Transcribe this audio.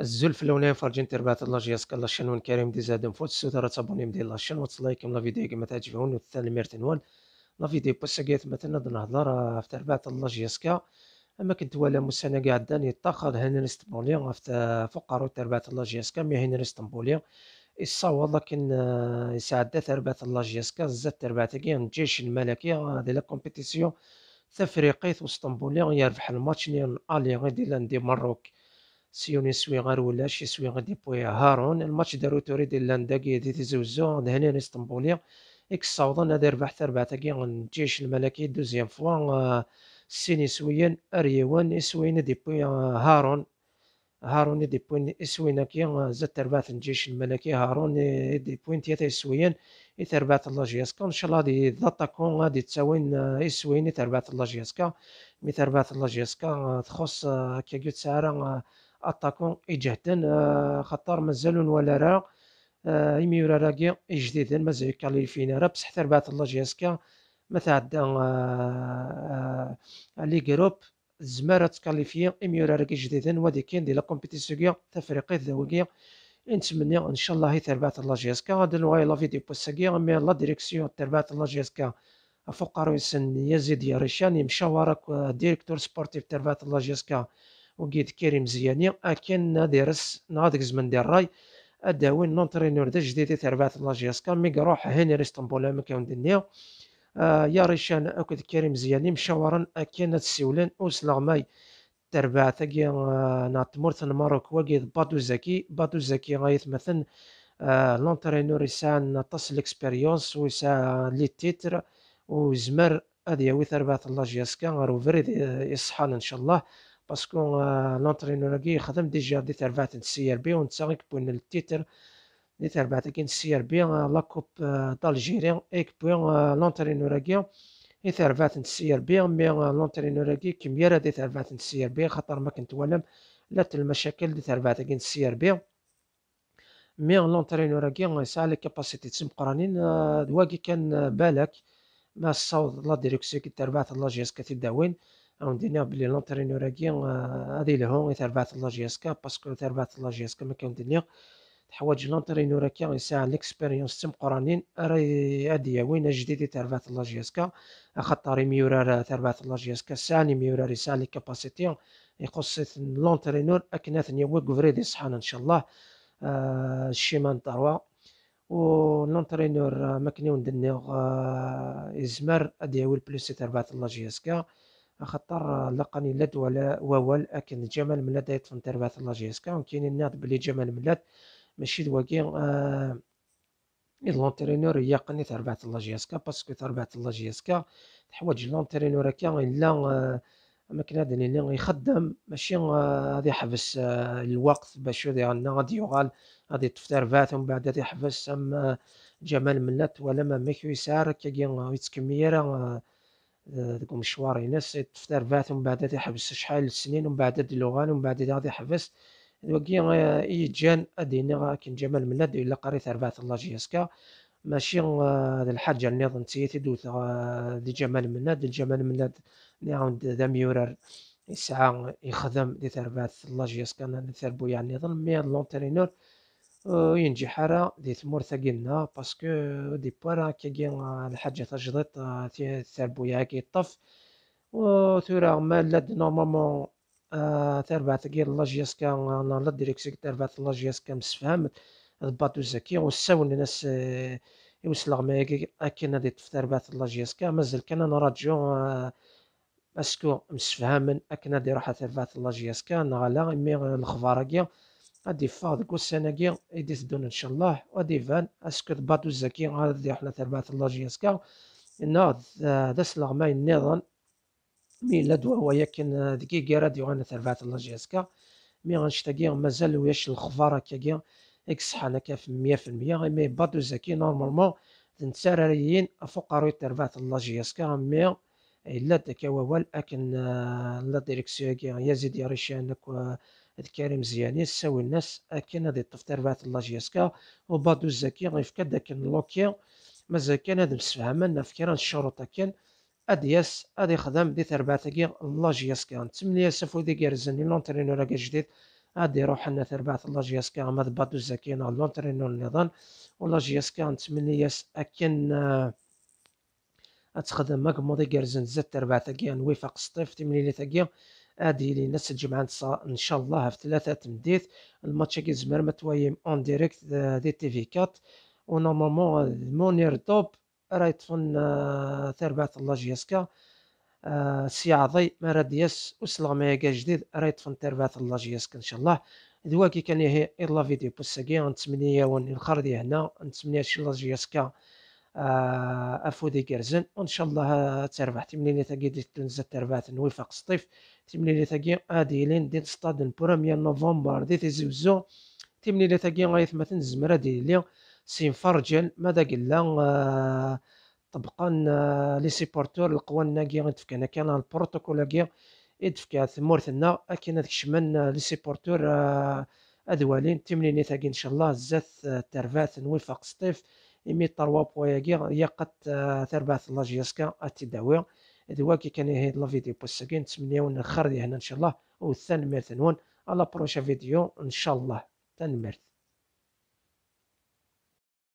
الزلف لو نايف فرجين تربعة الله جياسك الله شنون كريم دي زادم فوت السودرة تابوني مدي الله شنون تلايكم لا فيديو كما تعجبون والثاني ميرتنوال لا فيديو بس قيت مثلا نهضر في تربعة الله جياسك اما كنت ولا مسانا قاعد داني اتخذ هنا نستبولي فقر تربعة الله جياسك مي هنا نستبولي اسا والله كن آه، يساعد تربعة الله جياسكا زاد تربعة الجيش الملكي هذه آه، لا كومبيتيسيون تفريقيت واسطنبولي يربح الماتش نيال الي غير ديال مروك سيوني يسوي ولا ولاش يسوي دي يبوي هارون الماتش دارو توريد ديال لانداكي دي تيزوزو هنا الاسطنبولي اكس صوضن هذا ربح تربعتاكي الجيش الملكي دوزيام فوا آه، سيني سويين اريوان اسوين دي بوي آه، هارون هارون دي بوين اسوين كي آه، زاد تربعت الجيش الملكي هارون دي بوين تيتا يسويا يتربعت اللاجيسكا ان شاء الله دي ضاتاكون غادي تساوين يسوين يتربعت اللاجيسكا مي تربعت اللاجيسكا تخص كيكو تسعره اتاكون اجهدا خطر آه، مازال ولا راه إمي ولا راكي اجديدا مازال كالي فينا راه بصح تربات الله جيسكا ما تعدى لي جروب زمارة تكاليفيا إمي ولا راكي جديدا وادي كاين ديال لا كومبيتيسيون تفريقية نتمنى ان شاء الله تربات الله جيسكا هاد نواي لا فيديو بوسكي مي لا ديريكسيون تربات الله جيسكا فوق رويسن يزيد يارشان يمشاو وراك آه، ديريكتور سبورتيف تربات الله جيسكا وقيت كيري مزياني اكن نادرس نادك زمن ديال الراي اداوين نونترينور دا جديد تاع لا جي اس مي روح هنري اسطنبول ما كان دنيا آه، يا ريشان اكد كيري مزياني مشاورا اكن تسيولن اوسلاغماي تربعت آه، نات ناتمرت الماروك وقيت بادو زكي بادو زكي غايت مثلا لونترينور آه، يسعى نطس ليكسبيريونس ويسعى لي تيتر وزمر هذه هي ثربات الله جياسكا غير وفريد ان شاء الله باسكو لونترينوركي خدم ديجا دي تربعت السي ار بي ونتا غي كبوين التيتر دي تربعت كين السي ار بي لا كوب دالجيري اي كبوين لونترينوركي اي تربعت السي ار بي مي لونترينوركي كميرا دي تربعت السي ار بي خاطر ما كنت والم لا المشاكل دي تربعت كين السي ار بي مي لونترينوركي يسعى لي كاباسيتي تسم قرانين دواكي كان بالك ما صوت لا ديريكسيو كي تربعت لا جيس كتداوين دينا بلي لونترينوراكي آه، هادي لهو تربعت لا جي اس كا باسكو تربعت لا جي اس كا دنيا كان دنيا تحوايج لونترينوراكي يساع ليكسبيريونس تم قرانين راي هادي وين جديد تربعت لا جي اس كا خاطر ميورا تربعت لا جي اس كا ساني ميورار ساع لي كاباسيتي يخص لونترينور اكناثن يوقف ريدي صحان ان شاء الله آه، الشيمان طروا و لونترينور مكنيون دنيا آه يزمر ادي هو البلوس تربعت لا جي اس كا خاطر لقاني لد ولا وول اكن جمال ملاد يطفن تربات لا جي اس كا كاين الناد بلي جمال ملاد ماشي دواكي آه لونترينور يقني تربات لا جي اس كا باسكو تربات لا جي اس كا تحوج لونترينور كا الا ما كان هذا اللي يخدم ماشي آه، غادي يحبس آه، الوقت باش ديالنا غادي يغال غادي تفتر فات ومن بعد غادي يحبس جمال ملات ولا ما ميكو يسار كي آه، يتكمير ذوك آه، مشوارينس تفتر فات ومن بعد تيحبس شحال سنين ومن بعد لوغان ومن بعد غادي يحبس وكي آه، يجان ادينا آه، كان جمال ملاد الا قريت اربعه الله جيسكا ماشي هذا الحاجه النظام تيتي دوت دي جمال مناد دي جمال مناد اللي عاود ذا ميورر يسعى يخدم دي اربعه الله جيسكا نثربو يعني نظام مي لونترينور حارة دي ثمور قلنا باسكو دي بوالا كاكي الحاجة تجدط تربويا كي الطف و ثورا راه لاد نورمالمون تربعت كي لاجياسكا لا ديريكسيك تربعت لاجياسكا مسفهمت الباطو زكي وساون الناس يوصل ما اكينا دي تفتربات لاجياسكا مازال كان انا راجو اسكو مسفهمن اكينا دي راح تربات لاجياسكا نغالا مي الخبار كي غادي يفاض كوسانا السنه ايديس دون ان شاء الله غادي فان اسكت باتو زكي غادي احنا تربات الله انا ان هذا ماي نيضان مي لا دوا ولكن دقيقة راديو غانا تربات الله اسكا مي غنشتاقي مازال وياش الخفارة اكس حالا كاف مية في المية مي باتو زكي نورمالمون تنساراريين روي تربات الله اسكا مي إلا دكا ووال أكن آه، لا ديريكسيون يزيد يريشانك هاد كريم زياني ساوي الناس اكن هاد يطف تربعت لاجيسكا وبعد الزكي كدا داكن لوكيا مازال كان هاد مسفهما لنا في كيران الشروط كان ادي خدم اد يخدم دي تربعتكي لاجيسكا نتمنى ياسف ودي كارزني لونترينور هاكا جديد غادي روح لنا تربعت لاجيسكا ما ضباطو الزكينا لونترينور النظام ولاجيسكا نتمنى ياس اكن اتخدم تخدم ماك كارزن زاد ربعة تاكيا وفاق سطيف تمنيلي تاكيا هادي لناس الجمعة ان شاء الله في ثلاثة تمديث الماتش كي زمر متويم اون ديريكت دي تي في كات ونورمالمون المونير توب راه آه، يطفن تربعة الله جيسكا آه، سي عضي مرا دياس وسلغمية جديد راه يطفن تربعة الله جيسكا ان شاء الله دواكي كان يهي إلا فيديو بوسكي نتمنى ون الخردي هنا نتمنى شي الله جيسكا آه، افودي كيرزن وان شاء الله تربح تمليلي تاكي دي تونس تربح نوفاق سطيف تمليلي تاكي ادي لين دي ستاد بروميير نوفمبر ديال تيزوزو تمليلي تاكي غايث مثلا زمرا آه، سين فرجل ماذا قلنا طبقا آه، لي سيبورتور القوان ناكي انا كان البروتوكول كي يدفك ثمورتنا اكن كشمن لي سيبورتور ادوالين تمليني تاكي ان شاء الله زات ترفات نوفاق سطيف إمي طروا بواياكي يقت تربعث آه، الله داوي التداوي كي كان هاد الفيديو بوسكين تمنيون خير هنا إن شاء الله وتنمرت نون على بروشا فيديو إن شاء الله تنمرت